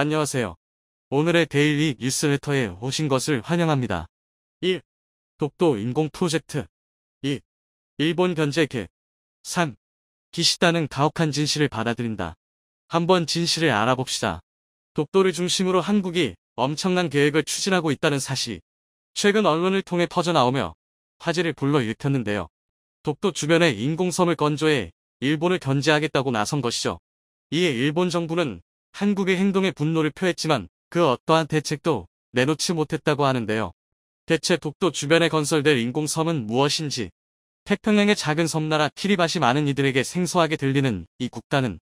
안녕하세요. 오늘의 데일리 뉴스레터에 오신 것을 환영합니다. 1. 독도 인공 프로젝트 2. 일본 견제계 3. 기시다는 가혹한 진실을 받아들인다. 한번 진실을 알아봅시다. 독도를 중심으로 한국이 엄청난 계획을 추진하고 있다는 사실. 최근 언론을 통해 퍼져나오며 화제를 불러일으켰는데요. 독도 주변의 인공섬을 건조해 일본을 견제하겠다고 나선 것이죠. 이에 일본 정부는 한국의 행동에 분노를 표했지만 그 어떠한 대책도 내놓지 못했다고 하는데요. 대체 독도 주변에 건설될 인공섬은 무엇인지 태평양의 작은 섬나라 키리밭이 많은 이들에게 생소하게 들리는 이 국가는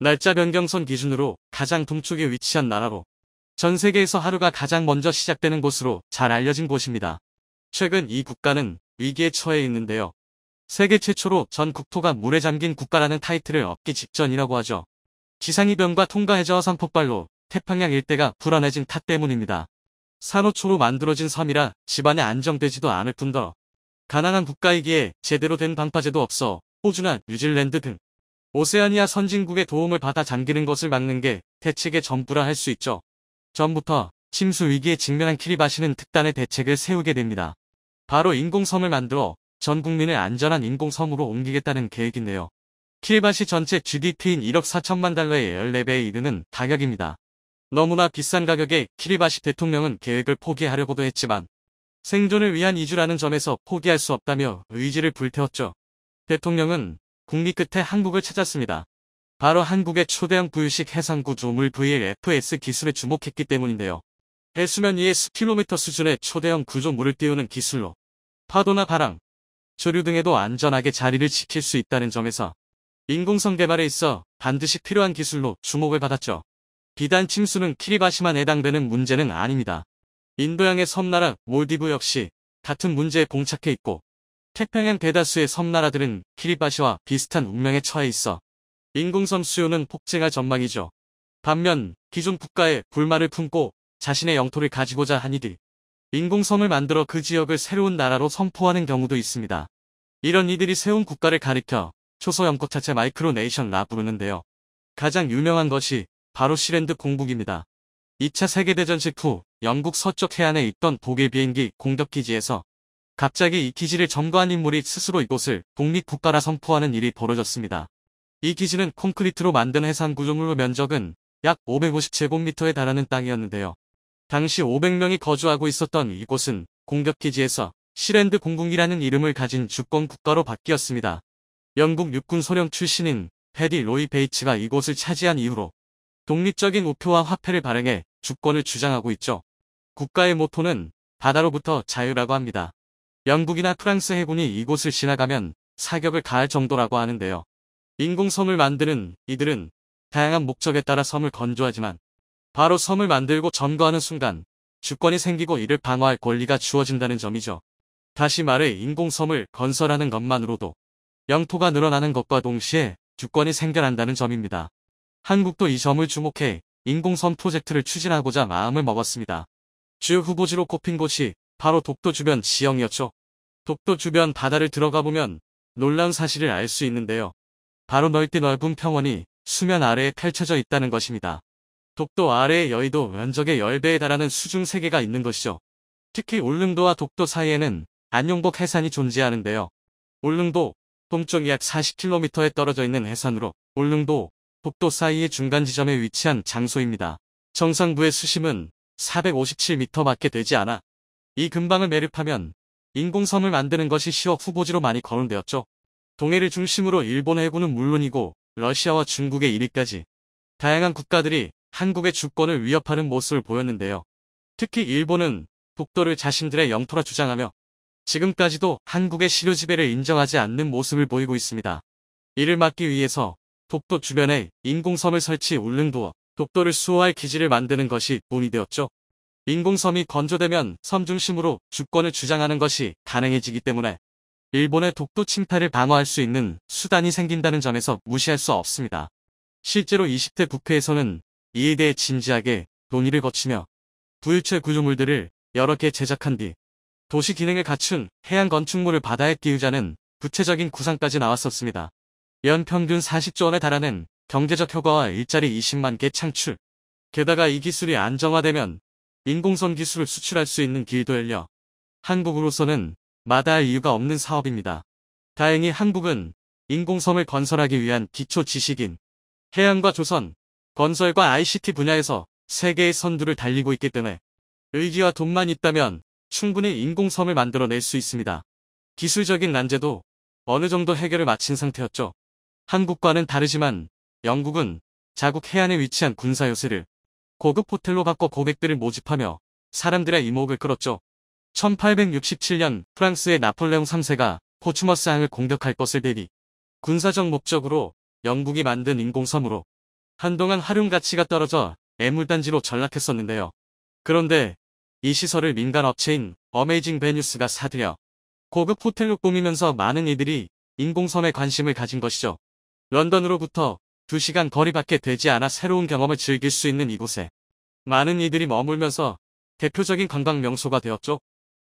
날짜 변경선 기준으로 가장 동쪽에 위치한 나라로 전 세계에서 하루가 가장 먼저 시작되는 곳으로 잘 알려진 곳입니다. 최근 이 국가는 위기에 처해 있는데요. 세계 최초로 전 국토가 물에 잠긴 국가라는 타이틀을 얻기 직전이라고 하죠. 지상이변과 통가해저와 산폭발로 태평양 일대가 불안해진 탓 때문입니다. 산호초로 만들어진 섬이라 집안에 안정되지도 않을 뿐더 러 가난한 국가이기에 제대로 된 방파제도 없어 호주나 뉴질랜드 등 오세아니아 선진국의 도움을 받아 잠기는 것을 막는 게 대책의 전부라 할 수 있죠. 전부터 침수 위기에 직면한 키리바시는 특단의 대책을 세우게 됩니다. 바로 인공섬을 만들어 전 국민을 안전한 인공섬으로 옮기겠다는 계획인데요. 킬바시 전체 GDP인 1억 4천만 달러의 14배에 이르는 가격입니다. 너무나 비싼 가격에 키리바시 대통령은 계획을 포기하려고도 했지만 생존을 위한 이주라는 점에서 포기할 수 없다며 의지를 불태웠죠. 대통령은 국리 끝에 한국을 찾았습니다. 바로 한국의 초대형 부유식 해상구조물 VLFS 기술에 주목했기 때문인데요. 해수면 위에 10km 수준의 초대형 구조물을 띄우는 기술로 파도나 바람, 조류 등에도 안전하게 자리를 지킬 수 있다는 점에서 인공성 개발에 있어 반드시 필요한 기술로 주목을 받았죠. 비단 침수는 키리바시만 해당되는 문제는 아닙니다. 인도양의 섬나라 몰디브 역시 같은 문제에 봉착해 있고 태평양 대다수의 섬나라들은 키리바시와 비슷한 운명에 처해 있어 인공섬 수요는 폭증할 전망이죠. 반면 기존 국가의 불만을 품고 자신의 영토를 가지고자 한 이들 인공섬을 만들어 그 지역을 새로운 나라로 선포하는 경우도 있습니다. 이런 이들이 세운 국가를 가리켜 초소형꽃 자체 마이크로네이션라 부르는데요. 가장 유명한 것이 바로 시랜드 공북입니다. 2차 세계대전 직후 영국 서쪽 해안에 있던 독일 비행기 공격기지에서 갑자기 이 기지를 점거한 인물이 스스로 이곳을 독립국가라 선포하는 일이 벌어졌습니다. 이 기지는 콘크리트로 만든 해상 구조물로 면적은 약 550제곱미터에 달하는 땅이었는데요. 당시 500명이 거주하고 있었던 이곳은 공격기지에서 시랜드 공궁이라는 이름을 가진 주권 국가로 바뀌었습니다. 영국 육군 소령 출신인 페디 로이 베이츠가 이곳을 차지한 이후로 독립적인 우표와 화폐를 발행해 주권을 주장하고 있죠. 국가의 모토는 바다로부터 자유라고 합니다. 영국이나 프랑스 해군이 이곳을 지나가면 사격을 가할 정도라고 하는데요. 인공섬을 만드는 이들은 다양한 목적에 따라 섬을 건조하지만 바로 섬을 만들고 점거하는 순간 주권이 생기고 이를 방어할 권리가 주어진다는 점이죠. 다시 말해 인공섬을 건설하는 것만으로도 영토가 늘어나는 것과 동시에 주권이 생겨난다는 점입니다. 한국도 이 점을 주목해 인공섬 프로젝트를 추진하고자 마음을 먹었습니다. 주요 후보지로 꼽힌 곳이 바로 독도 주변 지형이었죠. 독도 주변 바다를 들어가 보면 놀라운 사실을 알 수 있는데요. 바로 넓디 넓은 평원이 수면 아래에 펼쳐져 있다는 것입니다. 독도 아래의 여의도 면적의 10배에 달하는 수중 세계가 있는 것이죠. 특히 울릉도와 독도 사이에는 안용복 해산이 존재하는데요. 울릉도, 동쪽 약 40km에 떨어져 있는 해산으로 울릉도, 북도 사이의 중간 지점에 위치한 장소입니다. 정상부의 수심은 457m 밖에 되지 않아 이 근방을 매립하면 인공섬을 만드는 것이 시어 후보지로 많이 거론되었죠. 동해를 중심으로 일본 해군은 물론이고 러시아와 중국의이위까지 다양한 국가들이 한국의 주권을 위협하는 모습을 보였는데요. 특히 일본은 북도를 자신들의 영토라 주장하며 지금까지도 한국의 시료 지배를 인정하지 않는 모습을 보이고 있습니다. 이를 막기 위해서 독도 주변에 인공섬을 설치 울릉도어 독도를 수호할 기지를 만드는 것이 논의되었죠. 인공섬이 건조되면 섬 중심으로 주권을 주장하는 것이 가능해지기 때문에 일본의 독도 침탈을 방어할 수 있는 수단이 생긴다는 점에서 무시할 수 없습니다. 실제로 20대 국회에서는 이에 대해 진지하게 논의를 거치며 부유체 구조물들을 여러 개 제작한 뒤 도시 기능을 갖춘 해양 건축물을 바다에 띄우자는 구체적인 구상까지 나왔었습니다. 연 평균 40조 원에 달하는 경제적 효과와 일자리 20만 개 창출. 게다가 이 기술이 안정화되면 인공선 기술을 수출할 수 있는 길도 열려 한국으로서는 마다할 이유가 없는 사업입니다. 다행히 한국은 인공섬을 건설하기 위한 기초 지식인 해양과 조선, 건설과 ICT 분야에서 세계의 선두를 달리고 있기 때문에 의기와 돈만 있다면 충분히 인공섬을 만들어낼 수 있습니다. 기술적인 난제도 어느 정도 해결을 마친 상태였죠. 한국과는 다르지만 영국은 자국 해안에 위치한 군사 요새를 고급 호텔로 바꿔 고객들을 모집하며 사람들의 이목을 끌었죠. 1867년 프랑스의 나폴레옹 3세가 포츠머스 항을 공격할 것을 대비 군사적 목적으로 영국이 만든 인공섬으로 한동안 활용 가치가 떨어져 애물단지로 전락했었는데요. 그런데 이 시설을 민간 업체인 어메이징 베뉴스가 사들여 고급 호텔로 꾸미면서 많은 이들이 인공섬에 관심을 가진 것이죠. 런던으로부터 2시간 거리밖에 되지 않아 새로운 경험을 즐길 수 있는 이곳에 많은 이들이 머물면서 대표적인 관광 명소가 되었죠.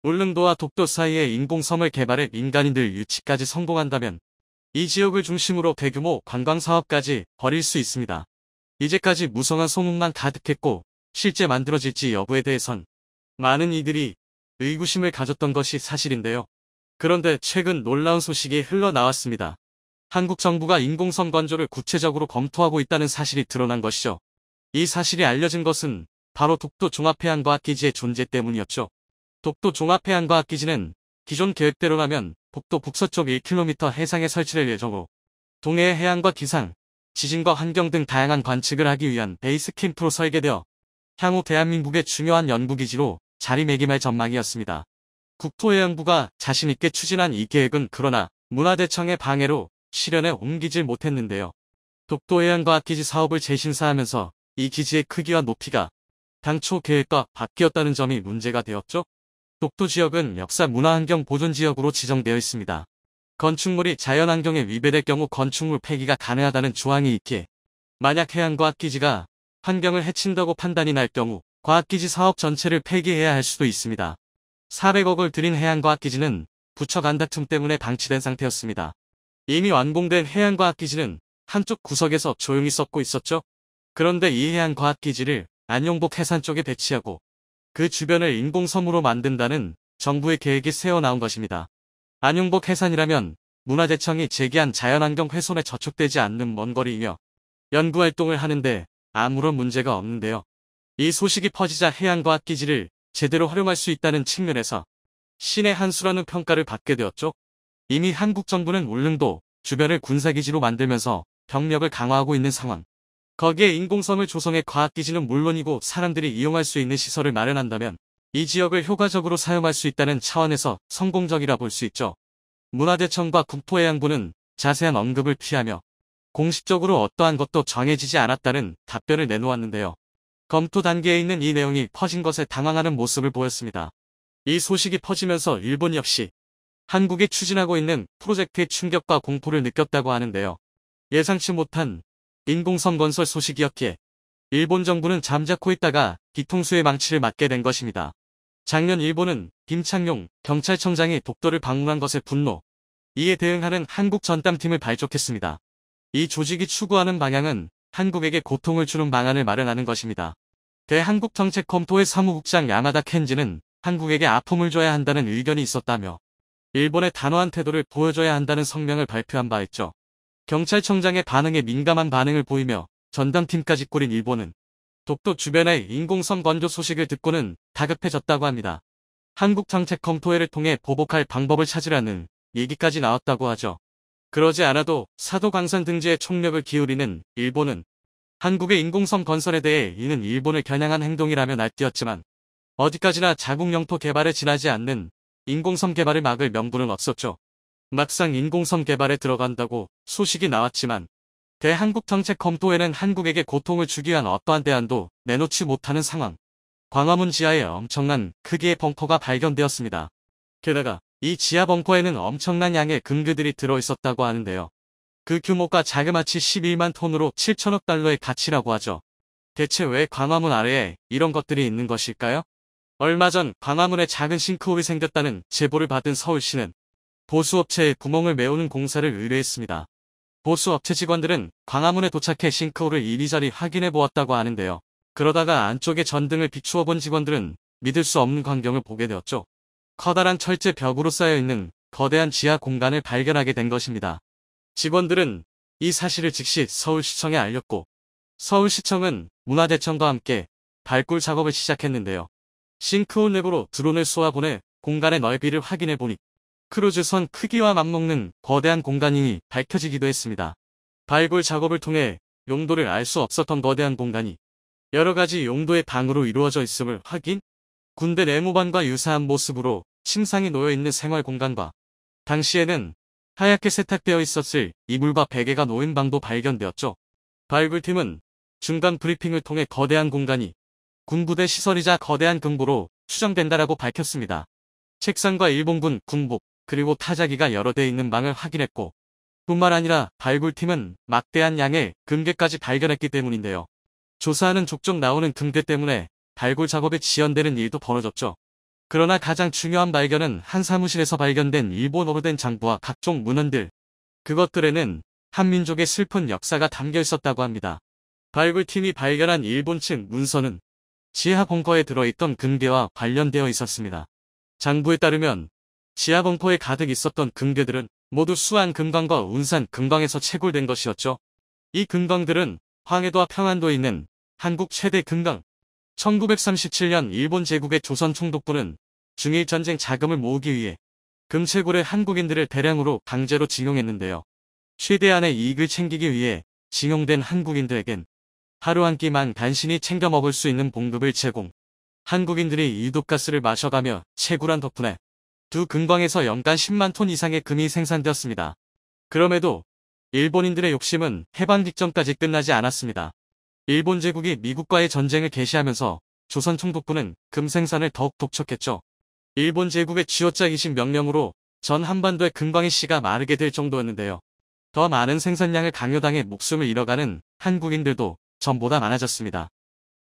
울릉도와 독도 사이에 인공섬을 개발해 민간인들 유치까지 성공한다면 이 지역을 중심으로 대규모 관광사업까지 벌일 수 있습니다. 이제까지 무성한 소문만 가득했고 실제 만들어질지 여부에 대해선 많은 이들이 의구심을 가졌던 것이 사실인데요. 그런데 최근 놀라운 소식이 흘러나왔습니다. 한국 정부가 인공성 관조를 구체적으로 검토하고 있다는 사실이 드러난 것이죠. 이 사실이 알려진 것은 바로 독도 종합해안과학기지의 존재 때문이었죠. 독도 종합해안과학기지는 기존 계획대로라면 독도 북서쪽 1km 해상에 설치될 예정으로 동해의 해안과 기상, 지진과 환경 등 다양한 관측을 하기 위한 베이스 캠프로 설계되어 향후 대한민국의 중요한 연구기지로 자리매김할 전망이었습니다. 국토해양부가 자신있게 추진한 이 계획은 그러나 문화대청의 방해로 실현에 옮기질 못했는데요. 독도해양과학기지 사업을 재심사하면서 이 기지의 크기와 높이가 당초 계획과 바뀌었다는 점이 문제가 되었죠. 독도 지역은 역사 문화환경 보존지역으로 지정되어 있습니다. 건축물이 자연환경에 위배될 경우 건축물 폐기가 가능하다는 조항이 있기에 만약 해양과학기지가 환경을 해친다고 판단이 날 경우 과학기지 사업 전체를 폐기해야 할 수도 있습니다. 400억을 들인 해양과학기지는 부처 간다툼 때문에 방치된 상태였습니다. 이미 완공된 해양과학기지는 한쪽 구석에서 조용히 썩고 있었죠. 그런데 이 해양과학기지를 안용복 해산 쪽에 배치하고 그 주변을 인공섬으로 만든다는 정부의 계획이 세워나온 것입니다. 안용복 해산이라면 문화재청이 제기한 자연환경 훼손에 저촉되지 않는 먼 거리이며 연구활동을 하는데 아무런 문제가 없는데요. 이 소식이 퍼지자 해양과학 기지를 제대로 활용할 수 있다는 측면에서 신의 한수라는 평가를 받게 되었죠. 이미 한국 정부는 울릉도 주변을 군사기지로 만들면서 병력을 강화하고 있는 상황. 거기에 인공섬을 조성해 과학기지는 물론이고 사람들이 이용할 수 있는 시설을 마련한다면 이 지역을 효과적으로 사용할 수 있다는 차원에서 성공적이라 볼 수 있죠. 문화대청과 국토해양부는 자세한 언급을 피하며 공식적으로 어떠한 것도 정해지지 않았다는 답변을 내놓았는데요. 검토 단계에 있는 이 내용이 퍼진 것에 당황하는 모습을 보였습니다. 이 소식이 퍼지면서 일본 역시 한국이 추진하고 있는 프로젝트의 충격과 공포를 느꼈다고 하는데요. 예상치 못한 인공섬 건설 소식이었기에 일본 정부는 잠자코 있다가 뒤통수의 망치를 맞게 된 것입니다. 작년 일본은 김창룡 경찰청장이 독도를 방문한 것에 분노, 이에 대응하는 한국 전담팀을 발족했습니다. 이 조직이 추구하는 방향은 한국에게 고통을 주는 방안을 마련하는 것입니다. 대한국정책검토의 사무국장 야마다 켄지는 한국에게 아픔을 줘야 한다는 의견이 있었다며 일본의 단호한 태도를 보여줘야 한다는 성명을 발표한 바 있죠. 경찰청장의 반응에 민감한 반응을 보이며 전담팀까지 꾸린 일본은 독도 주변의 인공섬 건조 소식을 듣고는 다급해졌다고 합니다. 한국정책검토회를 통해 보복할 방법을 찾으라는 얘기까지 나왔다고 하죠. 그러지 않아도 사도광산 등지에 총력을 기울이는 일본은 한국의 인공섬 건설에 대해 이는 일본을 겨냥한 행동이라며 날뛰었지만 어디까지나 자국 영토 개발에 지나지 않는 인공섬 개발을 막을 명분은 없었죠. 막상 인공섬 개발에 들어간다고 소식이 나왔지만 대한국 정책 검토에는 한국에게 고통을 주기 위한 어떠한 대안도 내놓지 못하는 상황. 광화문 지하에 엄청난 크기의 벙커가 발견되었습니다. 게다가 이 지하 벙커에는 엄청난 양의 금괴들이 들어있었다고 하는데요. 그 규모가 자그마치 11만 톤으로 7천억 달러의 가치라고 하죠. 대체 왜 광화문 아래에 이런 것들이 있는 것일까요? 얼마 전 광화문에 작은 싱크홀이 생겼다는 제보를 받은 서울시는 보수업체의 구멍을 메우는 공사를 의뢰했습니다. 보수업체 직원들은 광화문에 도착해 싱크홀을 이리저리 확인해 보았다고 하는데요. 그러다가 안쪽에 전등을 비추어 본 직원들은 믿을 수 없는 광경을 보게 되었죠. 커다란 철제 벽으로 쌓여 있는 거대한 지하 공간을 발견하게 된 것입니다. 직원들은 이 사실을 즉시 서울시청에 알렸고 서울시청은 문화재청과 함께 발굴 작업을 시작했는데요. 싱크홀 내부로 드론을 쏘아보내 공간의 넓이를 확인해보니 크루즈선 크기와 맞먹는 거대한 공간이 밝혀지기도 했습니다. 발굴 작업을 통해 용도를 알 수 없었던 거대한 공간이 여러가지 용도의 방으로 이루어져 있음을 확인? 군대 내무반과 유사한 모습으로 침상이 놓여있는 생활공간과 당시에는 하얗게 세탁되어 있었을 이물과 베개가 놓인 방도 발견되었죠. 발굴팀은 중간 브리핑을 통해 거대한 공간이 군부대 시설이자 거대한 금고로 추정된다라고 밝혔습니다. 책상과 일본군 군복 그리고 타자기가 여러 대 있는 방을 확인했고 뿐만 아니라 발굴팀은 막대한 양의 금괴까지 발견했기 때문인데요. 조사하는 족족 나오는 금괴 때문에 발굴 작업이 지연되는 일도 벌어졌죠. 그러나 가장 중요한 발견은 한 사무실에서 발견된 일본어로 된 장부와 각종 문헌들, 그것들에는 한민족의 슬픈 역사가 담겨 있었다고 합니다. 발굴팀이 발견한 일본 측 문서는 지하 벙커에 들어있던 금괴와 관련되어 있었습니다. 장부에 따르면 지하 벙커에 가득 있었던 금괴들은 모두 수안 금광과 운산 금광에서 채굴된 것이었죠. 이금광들은 황해도와 평안도에 있는 한국 최대 금강 1937년 일본 제국의 조선 총독부는 중일전쟁 자금을 모으기 위해 금채굴의 한국인들을 대량으로 강제로 징용했는데요. 최대한의 이익을 챙기기 위해 징용된 한국인들에겐 하루 한 끼만 간신히 챙겨 먹을 수 있는 봉급을 제공. 한국인들이 유독가스를 마셔가며 채굴한 덕분에 두 금광에서 연간 10만 톤 이상의 금이 생산되었습니다. 그럼에도 일본인들의 욕심은 해방 직전까지 끝나지 않았습니다. 일본 제국이 미국과의 전쟁을 개시하면서 조선 총독부는 금생산을 더욱 독촉했죠. 일본 제국의 쥐어짜기신 명령으로 전 한반도의 금광의 씨가 마르게 될 정도였는데요. 더 많은 생산량을 강요당해 목숨을 잃어가는 한국인들도 전보다 많아졌습니다.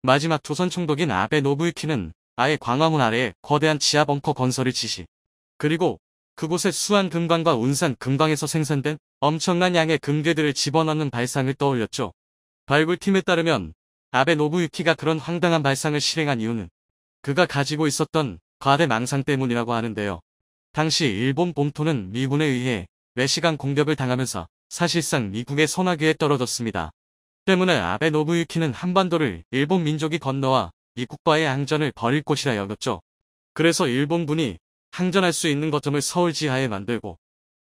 마지막 조선 총독인 아베 노부유키는 아예 광화문 아래에 거대한 지하 벙커 건설을 지시. 그리고 그곳에 수안 금광과 운산 금광에서 생산된 엄청난 양의 금괴들을 집어넣는 발상을 떠올렸죠. 발굴팀에 따르면 아베 노부유키가 그런 황당한 발상을 실행한 이유는 그가 가지고 있었던 과대 망상 때문이라고 하는데요. 당시 일본 본토는 미군에 의해 매시간 공격을 당하면서 사실상 미국의 소나기에 떨어졌습니다. 때문에 아베 노부유키는 한반도를 일본 민족이 건너와 미국과의 항전을 벌일 곳이라 여겼죠. 그래서 일본군이 항전할 수 있는 거점을 서울 지하에 만들고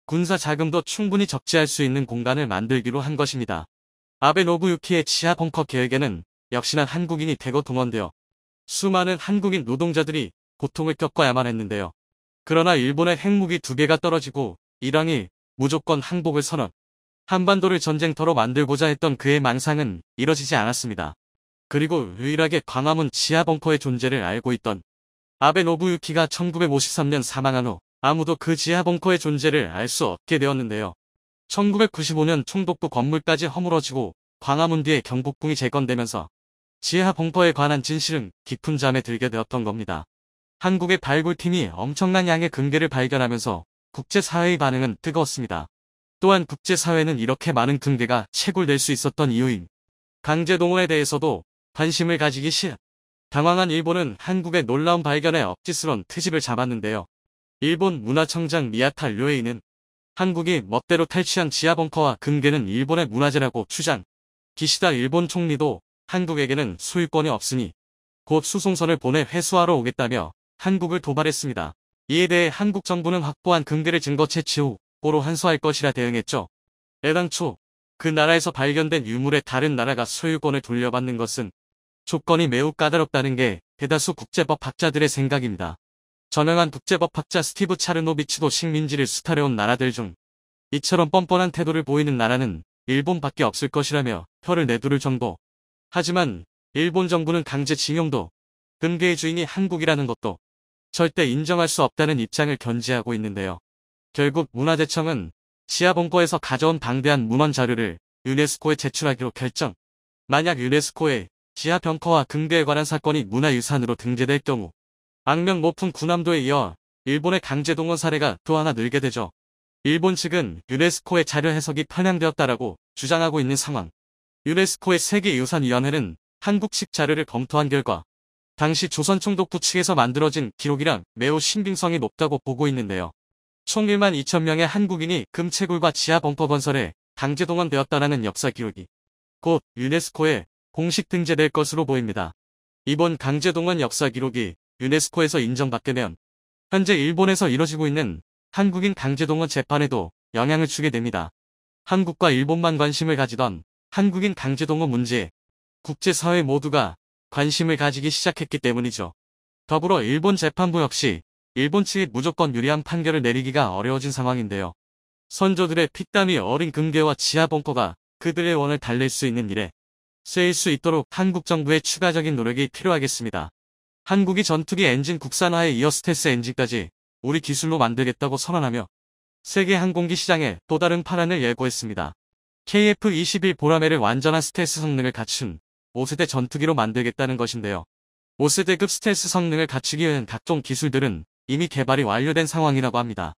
군사 자금도 충분히 적재할 수 있는 공간을 만들기로 한 것입니다. 아베 노부유키의 지하 벙커 계획에는 역시나 한국인이 대거 동원되어 수많은 한국인 노동자들이 고통을 겪어야만 했는데요. 그러나 일본의 핵무기 두 개가 떨어지고 이랑이 무조건 항복을 선언, 한반도를 전쟁터로 만들고자 했던 그의 망상은 이뤄지지 않았습니다. 그리고 유일하게 광화문 지하 벙커의 존재를 알고 있던 아베 노부유키가 1953년 사망한 후 아무도 그 지하 벙커의 존재를 알 수 없게 되었는데요. 1995년 총독도 건물까지 허물어지고 광화문 뒤에 경복궁이 재건되면서 지하 봉퍼에 관한 진실은 깊은 잠에 들게 되었던 겁니다. 한국의 발굴팀이 엄청난 양의 금괴를 발견하면서 국제사회의 반응은 뜨거웠습니다. 또한 국제사회는 이렇게 많은 금괴가 채굴될 수 있었던 이유인 강제동호에 대해서도 관심을 가지기 시작. 당황한 일본은 한국의 놀라운 발견에 억지스런 트집을 잡았는데요. 일본 문화청장 미야타 료에이는 한국이 멋대로 탈취한 지하벙커와 금괴는 일본의 문화재라고 주장. 기시다 일본 총리도 한국에게는 소유권이 없으니 곧 수송선을 보내 회수하러 오겠다며 한국을 도발했습니다. 이에 대해 한국 정부는 확보한 금괴를 증거 채취 후 고로 환수할 것이라 대응했죠. 애당초 그 나라에서 발견된 유물의 다른 나라가 소유권을 돌려받는 것은 조건이 매우 까다롭다는 게 대다수 국제법 학자들의 생각입니다. 전형한 국제법학자 스티브 차르노비치도 식민지를 수탈해온 나라들 중 이처럼 뻔뻔한 태도를 보이는 나라는 일본밖에 없을 것이라며 혀를 내두를 정도. 하지만 일본 정부는 강제징용도 금괴의 주인이 한국이라는 것도 절대 인정할 수 없다는 입장을 견지하고 있는데요. 결국 문화재청은 지하본거에서 가져온 방대한 문헌 자료를 유네스코에 제출하기로 결정. 만약 유네스코에 지하병커와 금괴에 관한 사건이 문화유산으로 등재될 경우 악명 높은 군함도에 이어 일본의 강제동원 사례가 또 하나 늘게 되죠. 일본 측은 유네스코의 자료 해석이 편향되었다라고 주장하고 있는 상황. 유네스코의 세계유산위원회는 한국식 자료를 검토한 결과 당시 조선총독부 측에서 만들어진 기록이랑 매우 신빙성이 높다고 보고 있는데요. 총 1만 2천 명의 한국인이 금채굴과 지하범퍼 건설에 강제동원되었다라는 역사 기록이 곧 유네스코에 공식 등재될 것으로 보입니다. 이번 강제동원 역사 기록이 유네스코에서 인정받게 되면 현재 일본에서 이뤄지고 있는 한국인 강제동원 재판에도 영향을 주게 됩니다. 한국과 일본만 관심을 가지던 한국인 강제동원 문제에 국제사회 모두가 관심을 가지기 시작했기 때문이죠. 더불어 일본 재판부 역시 일본 측이 무조건 유리한 판결을 내리기가 어려워진 상황인데요. 선조들의 피땀이 어린 금괴와 지하벙커가 그들의 원을 달랠 수 있는 일에 쓰일 수 있도록 한국 정부의 추가적인 노력이 필요하겠습니다. 한국이 전투기 엔진 국산화에 이어 스텔스 엔진까지 우리 기술로 만들겠다고 선언하며 세계 항공기 시장에 또 다른 파란을 예고했습니다. KF-21 보라매를 완전한 스텔스 성능을 갖춘 5세대 전투기로 만들겠다는 것인데요. 5세대급 스텔스 성능을 갖추기 위한 각종 기술들은 이미 개발이 완료된 상황이라고 합니다.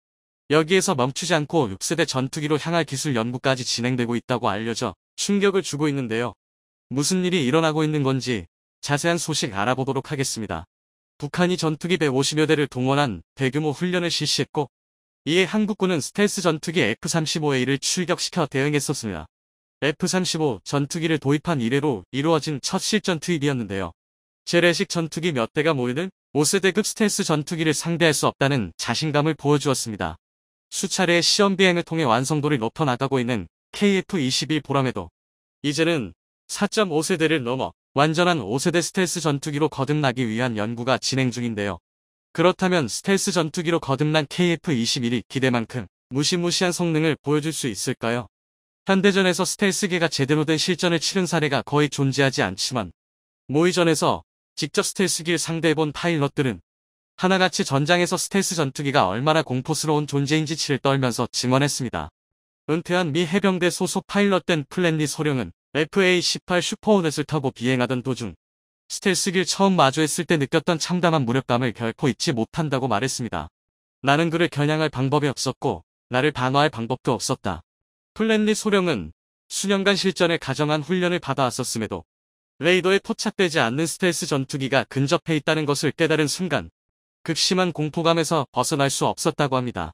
여기에서 멈추지 않고 6세대 전투기로 향할 기술 연구까지 진행되고 있다고 알려져 충격을 주고 있는데요. 무슨 일이 일어나고 있는 건지 자세한 소식 알아보도록 하겠습니다. 북한이 전투기 150여 대를 동원한 대규모 훈련을 실시했고 이에 한국군은 스텔스 전투기 F-35A를 출격시켜 대응했었습니다. F-35 전투기를 도입한 이래로 이루어진 첫 실전 투입이었는데요. 재래식 전투기 몇 대가 모이는 5세대급 스텔스 전투기를 상대할 수 없다는 자신감을 보여주었습니다. 수차례의 시험 비행을 통해 완성도를 높여나가고 있는 KF-21 보람에도 이제는 4.5세대를 넘어 완전한 5세대 스텔스 전투기로 거듭나기 위한 연구가 진행 중인데요. 그렇다면 스텔스 전투기로 거듭난 KF-21이 기대만큼 무시무시한 성능을 보여줄 수 있을까요? 현대전에서 스텔스기가 제대로 된 실전을 치른 사례가 거의 존재하지 않지만 모의전에서 직접 스텔스기를 상대해본 파일럿들은 하나같이 전장에서 스텔스 전투기가 얼마나 공포스러운 존재인지 치를 떨면서 증언했습니다. 은퇴한 미 해병대 소속 파일럿된 플랜리 소령은 FA-18 슈퍼호넷을 타고 비행하던 도중 스텔스길 처음 마주했을 때 느꼈던 참담한 무력감을 결코 잊지 못한다고 말했습니다. 나는 그를 겨냥할 방법이 없었고 나를 반화할 방법도 없었다. 플랜리 소령은 수년간 실전에 가정한 훈련을 받아왔었음에도 레이더에 포착되지 않는 스텔스 전투기가 근접해 있다는 것을 깨달은 순간 극심한 공포감에서 벗어날 수 없었다고 합니다.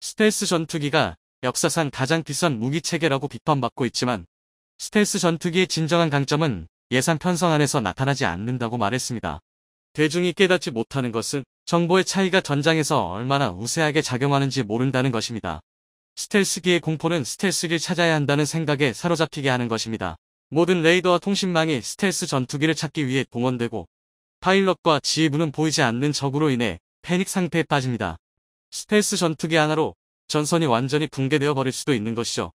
스텔스 전투기가 역사상 가장 비싼 무기체계라고 비판받고 있지만 스텔스 전투기의 진정한 강점은 예상 편성 안에서 나타나지 않는다고 말했습니다. 대중이 깨닫지 못하는 것은 정보의 차이가 전장에서 얼마나 우세하게 작용하는지 모른다는 것입니다. 스텔스기의 공포는 스텔스를 찾아야 한다는 생각에 사로잡히게 하는 것입니다. 모든 레이더와 통신망이 스텔스 전투기를 찾기 위해 동원되고 파일럿과 지휘부는 보이지 않는 적으로 인해 패닉 상태에 빠집니다. 스텔스 전투기 하나로 전선이 완전히 붕괴되어 버릴 수도 있는 것이죠.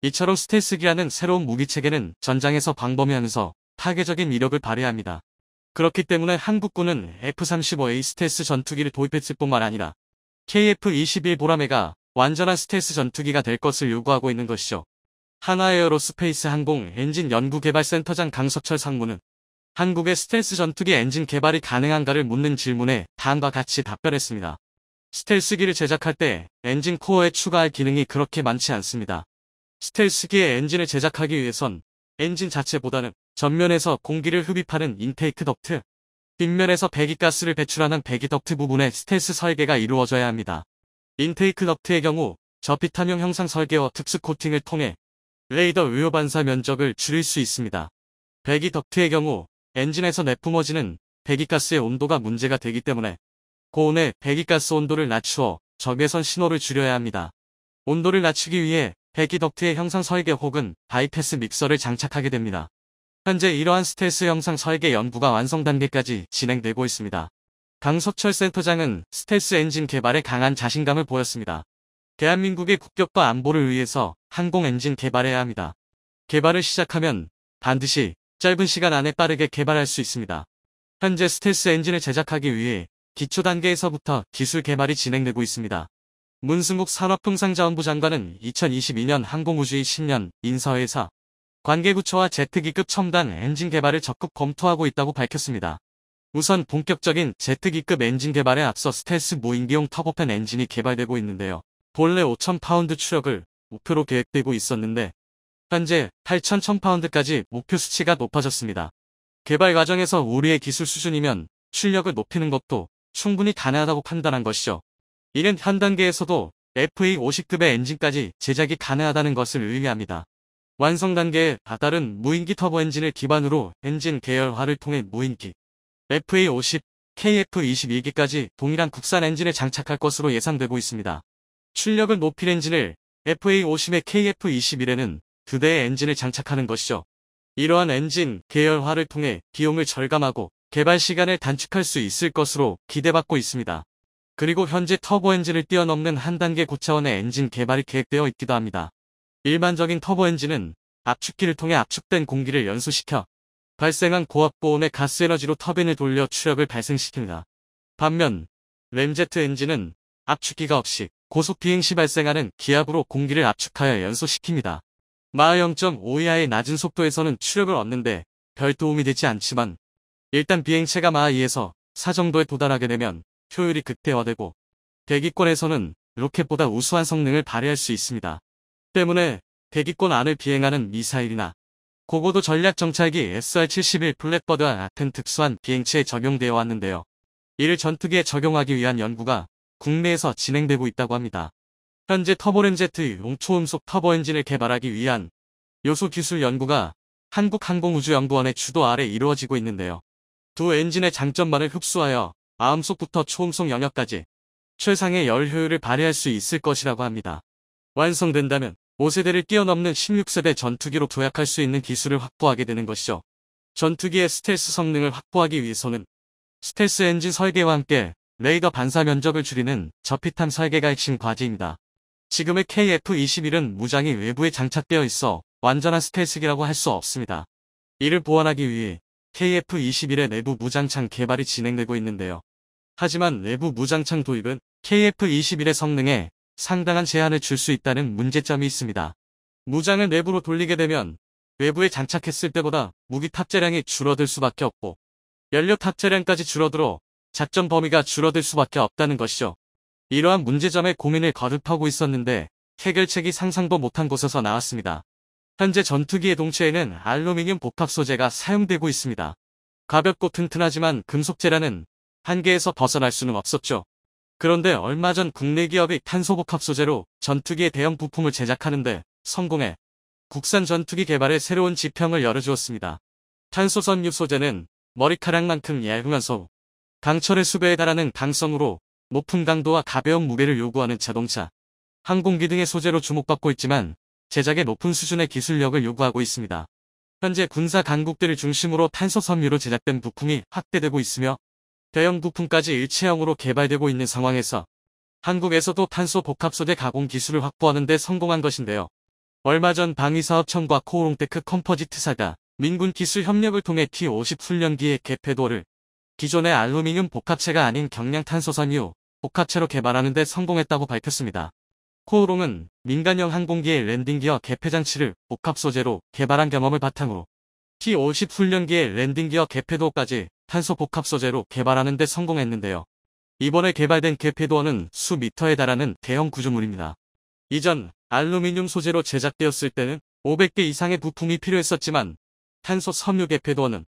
이처럼 스텔스기라는 새로운 무기체계는 전장에서 방범위하면서 파괴적인 위력을 발휘합니다. 그렇기 때문에 한국군은 F-35A 스텔스 전투기를 도입했을 뿐만 아니라 KF-21 보라매가 완전한 스텔스 전투기가 될 것을 요구하고 있는 것이죠. 하나에어로스페이스 항공 엔진 연구개발센터장 강석철 상무는 한국의 스텔스 전투기 엔진 개발이 가능한가를 묻는 질문에 다음과 같이 답변했습니다. 스텔스기를 제작할 때 엔진 코어에 추가할 기능이 그렇게 많지 않습니다. 스텔스기의 엔진을 제작하기 위해선 엔진 자체보다는 전면에서 공기를 흡입하는 인테이크 덕트, 뒷면에서 배기가스를 배출하는 배기덕트 부분의 스텔스 설계가 이루어져야 합니다. 인테이크 덕트의 경우 저피탄용 형상 설계와 특수 코팅을 통해 레이더 외요 반사 면적을 줄일 수 있습니다. 배기덕트의 경우 엔진에서 내뿜어지는 배기가스의 온도가 문제가 되기 때문에 고온의 배기가스 온도를 낮추어 적외선 신호를 줄여야 합니다. 온도를 낮추기 위해 배기 덕트의 형상 설계 혹은 바이패스 믹서를 장착하게 됩니다. 현재 이러한 스텔스 형상 설계 연구가 완성 단계까지 진행되고 있습니다. 강석철 센터장은 스텔스 엔진 개발에 강한 자신감을 보였습니다. 대한민국의 국격과 안보를 위해서 항공 엔진 개발해야 합니다. 개발을 시작하면 반드시 짧은 시간 안에 빠르게 개발할 수 있습니다. 현재 스텔스 엔진을 제작하기 위해 기초 단계에서부터 기술 개발이 진행되고 있습니다. 문승욱 산업통상자원부 장관은 2022년 항공우주의 0년 인사회사 관계부처와 제트기급 첨단 엔진 개발을 적극 검토하고 있다고 밝혔습니다. 우선 본격적인 제트기급 엔진 개발에 앞서 스텔스 무인기용 터보팬 엔진이 개발되고 있는데요. 본래 5,000파운드 추력을 목표로 계획되고 있었는데 현재 8,000파운드까지 목표 수치가 높아졌습니다. 개발 과정에서 우리의 기술 수준이면 출력을 높이는 것도 충분히 가능하다고 판단한 것이죠. 이는 현 단계에서도 FA50급의 엔진까지 제작이 가능하다는 것을 의미합니다. 완성 단계에 다다른 무인기 터보 엔진을 기반으로 엔진 계열화를 통해 무인기 FA50, KF22기까지 동일한 국산 엔진을 장착할 것으로 예상되고 있습니다. 출력을 높일 엔진을 FA50의 KF21에는 두 대의 엔진을 장착하는 것이죠. 이러한 엔진 계열화를 통해 비용을 절감하고 개발 시간을 단축할 수 있을 것으로 기대받고 있습니다. 그리고 현재 터보엔진을 뛰어넘는 한 단계 고차원의 엔진 개발이 계획되어 있기도 합니다. 일반적인 터보엔진은 압축기를 통해 압축된 공기를 연소시켜 발생한 고압고온의 가스에너지로 터빈을 돌려 추력을 발생시킵니다. 반면 램제트 엔진은 압축기가 없이 고속 비행 시 발생하는 기압으로 공기를 압축하여 연소시킵니다. 마하 0.5 이하의 낮은 속도에서는 추력을 얻는데 별 도움이 되지 않지만 일단 비행체가 마하 2에서 4 정도에 도달하게 되면 효율이 극대화되고 대기권에서는 로켓보다 우수한 성능을 발휘할 수 있습니다. 때문에 대기권 안을 비행하는 미사일이나 고고도 전략 정찰기 SR-71 블랙버드와 같은 특수한 비행체에 적용되어 왔는데요. 이를 전투기에 적용하기 위한 연구가 국내에서 진행되고 있다고 합니다. 현재 터보렌제트 용초음속 터보엔진을 개발하기 위한 요소 기술 연구가 한국항공우주연구원의 주도 아래 이루어지고 있는데요. 두 엔진의 장점만을 흡수하여 암속부터 초음속 영역까지 최상의 열 효율을 발휘할 수 있을 것이라고 합니다. 완성된다면 5세대를 뛰어넘는 16세대 전투기로 도약할 수 있는 기술을 확보하게 되는 것이죠. 전투기의 스텔스 성능을 확보하기 위해서는 스텔스 엔진 설계와 함께 레이더 반사 면적을 줄이는 저피탐 설계가 핵심 과제입니다. 지금의 KF-21은 무장이 외부에 장착되어 있어 완전한 스텔스기라고 할 수 없습니다. 이를 보완하기 위해 KF-21의 내부 무장창 개발이 진행되고 있는데요. 하지만 내부 무장창 도입은 KF-21의 성능에 상당한 제한을 줄 수 있다는 문제점이 있습니다. 무장을 내부로 돌리게 되면 외부에 장착했을 때보다 무기 탑재량이 줄어들 수밖에 없고 연료 탑재량까지 줄어들어 작전 범위가 줄어들 수밖에 없다는 것이죠. 이러한 문제점에 고민을 거듭하고 있었는데 해결책이 상상도 못한 곳에서 나왔습니다. 현재 전투기의 동체에는 알루미늄 복합 소재가 사용되고 있습니다. 가볍고 튼튼하지만 금속재라는 한계에서 벗어날 수는 없었죠. 그런데 얼마 전 국내 기업이 탄소복합 소재로 전투기의 대형 부품을 제작하는데 성공해 국산 전투기 개발에 새로운 지평을 열어주었습니다. 탄소선유 소재는 머리카락만큼 얇으면서 강철의 수배에 달하는 강성으로 높은 강도와 가벼운 무게를 요구하는 자동차, 항공기 등의 소재로 주목받고 있지만 제작에 높은 수준의 기술력을 요구하고 있습니다. 현재 군사 강국들을 중심으로 탄소섬유로 제작된 부품이 확대되고 있으며 대형 부품까지 일체형으로 개발되고 있는 상황에서 한국에서도 탄소 복합소재 가공 기술을 확보하는 데 성공한 것인데요. 얼마 전 방위사업청과 코오롱테크 컴포지트사가 민군 기술 협력을 통해 T50 훈련기의 개폐도를 기존의 알루미늄 복합체가 아닌 경량탄소산유 복합체로 개발하는 데 성공했다고 밝혔습니다. 코오롱은 민간형 항공기의 랜딩기어 개폐장치를 복합소재로 개발한 경험을 바탕으로 T50 훈련기의 랜딩기어 개폐도까지 탄소 복합 소재로 개발하는 데 성공했는데요. 이번에 개발된 개폐도어는 수 미터에 달하는 대형 구조물입니다. 이전 알루미늄 소재로 제작되었을 때는 500개 이상의 부품이 필요했었지만 탄소 섬유 개폐도어는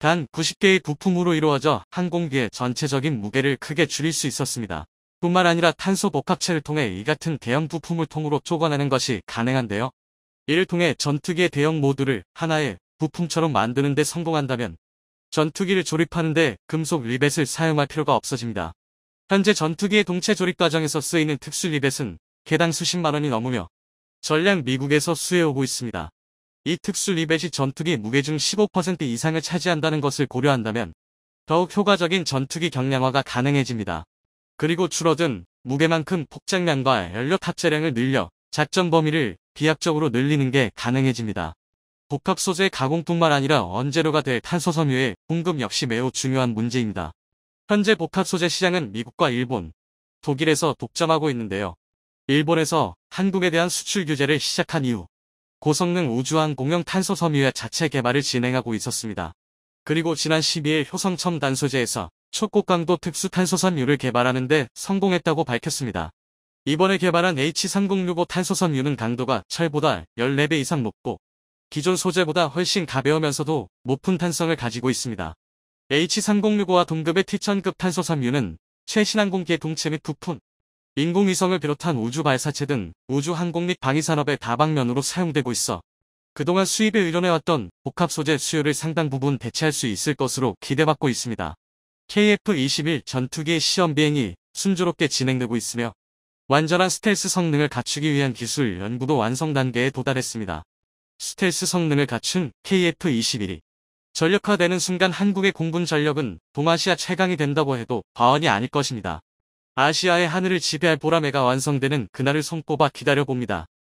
단 90개의 부품으로 이루어져 항공기의 전체적인 무게를 크게 줄일 수 있었습니다. 뿐만 아니라 탄소 복합체를 통해 이 같은 대형 부품을 통으로 쪼가내는 것이 가능한데요. 이를 통해 전투기의 대형 모듈을 하나의 부품처럼 만드는 데 성공한다면 전투기를 조립하는데 금속 리벳을 사용할 필요가 없어집니다. 현재 전투기의 동체 조립 과정에서 쓰이는 특수 리벳은 개당 수십만 원이 넘으며 전량 미국에서 수해오고 있습니다. 이 특수 리벳이 전투기 무게 중 15% 이상을 차지한다는 것을 고려한다면 더욱 효과적인 전투기 경량화가 가능해집니다. 그리고 줄어든 무게만큼 폭장량과 연료 탑재량을 늘려 작전 범위를 비약적으로 늘리는 게 가능해집니다. 복합 소재 가공뿐만 아니라 언제로가될 탄소 섬유의 공급 역시 매우 중요한 문제입니다. 현재 복합 소재 시장은 미국과 일본, 독일에서 독점하고 있는데요. 일본에서 한국에 대한 수출 규제를 시작한 이후 고성능 우주항 공용 탄소 섬유의 자체 개발을 진행하고 있었습니다. 그리고 지난 12일 효성첨 단소재에서 초고강도 특수 탄소 섬유를 개발하는데 성공했다고 밝혔습니다. 이번에 개발한 H3065 탄소 섬유는 강도가 철보다 14배 이상 높고 기존 소재보다 훨씬 가벼우면서도 높은 탄성을 가지고 있습니다. H3065와 동급의 T1000급 탄소섬유는 최신 항공기의 동체 및 부품, 인공위성을 비롯한 우주 발사체 등 우주 항공 및 방위산업의 다방면으로 사용되고 있어 그동안 수입에 의존해왔던 복합소재 수요를 상당 부분 대체할 수 있을 것으로 기대받고 있습니다. KF-21 전투기의 시험 비행이 순조롭게 진행되고 있으며 완전한 스텔스 성능을 갖추기 위한 기술 연구도 완성 단계에 도달했습니다. 스텔스 성능을 갖춘 KF-21이 전력화되는 순간 한국의 공군 전력은 동아시아 최강이 된다고 해도 과언이 아닐 것입니다. 아시아의 하늘을 지배할 보라매가 완성되는 그날을 손꼽아 기다려봅니다.